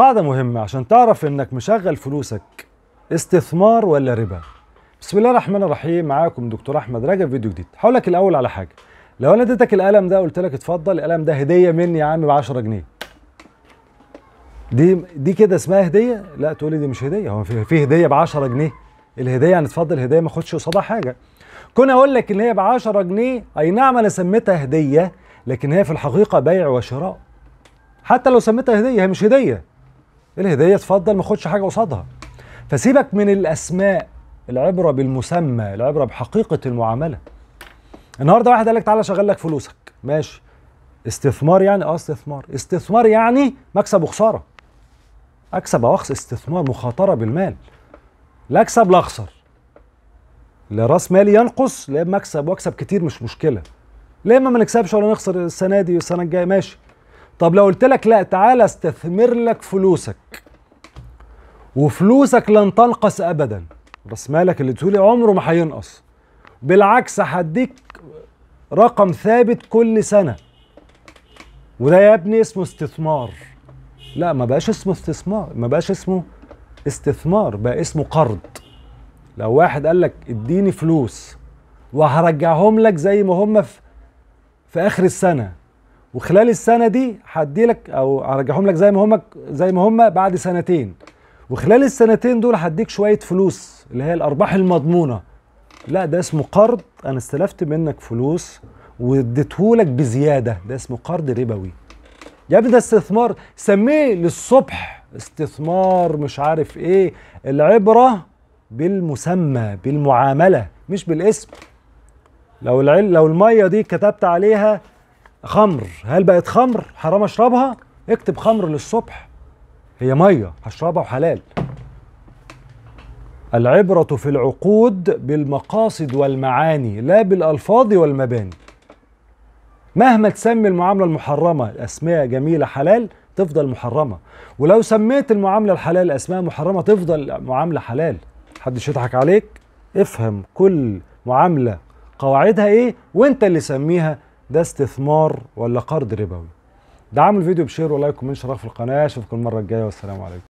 قاعدة مهمة عشان تعرف انك مشغل فلوسك استثمار ولا ربا بسم الله الرحمن الرحيم معاكم دكتور احمد رجب فيديو جديد هقول لك الاول على حاجة لو انا اديتك القلم ده قلت لك اتفضل القلم ده هدية مني يا عم ب 10 جنيه دي دي كده اسمها هدية لا تقولي دي مش هدية هو في, في هدية ب 10 جنيه الهدية يعني اتفضل هدية ما اخدش قصادها حاجة كنا اقول لك ان هي ب 10 جنيه اي نعم انا سميتها هدية لكن هي في الحقيقة بيع وشراء حتى لو سميتها هدية هي مش هدية الهديه اتفضل ما خدش حاجه قصادها فسيبك من الاسماء العبره بالمسمى العبره بحقيقه المعامله النهارده واحد قال لك تعالى شغل لك فلوسك ماشي استثمار يعني اه استثمار استثمار يعني مكسب وخساره اكسب او اخسر استثمار مخاطره بالمال لا اكسب لا اخسر لا راس مالي ينقص لا مكسب واكسب كتير مش مشكله لا اما ما نكسبش ولا نخسر السنه دي والسنه الجايه ماشي طب لو قلت لك لا تعالى استثمر لك فلوسك وفلوسك لن تنقص ابدا راس مالك اللي تقولي عمره ما هينقص بالعكس هديك رقم ثابت كل سنه وده يا ابني اسمه استثمار لا ما بقاش اسمه استثمار ما بقاش اسمه استثمار بقى اسمه قرض لو واحد قال لك اديني فلوس وهرجعهم لك زي ما هم في, في اخر السنه وخلال السنه دي هدي لك او هرجعهم لك زي ما هم زي ما هم بعد سنتين وخلال السنتين دول هديك شويه فلوس اللي هي الارباح المضمونه لا ده اسمه قرض انا استلفت منك فلوس واديتهولك بزياده ده اسمه قرض ربوي يا ابني ده استثمار سميه للصبح استثمار مش عارف ايه العبره بالمسمى بالمعامله مش بالاسم لو العل لو الميه دي كتبت عليها خمر هل بقت خمر حرام اشربها اكتب خمر للصبح هي ميه هشربها وحلال العبرة في العقود بالمقاصد والمعاني لا بالألفاظ والمباني مهما تسمي المعاملة المحرمة أسماء جميلة حلال تفضل محرمة ولو سميت المعاملة الحلال أسماء محرمة تفضل معاملة حلال محدش يضحك عليك افهم كل معاملة قواعدها ايه وانت اللي سميها ده استثمار ولا قرض ربوي دعموا الفيديو بشير ولايك ومن شرف القناه اشوفكم المره الجايه والسلام عليكم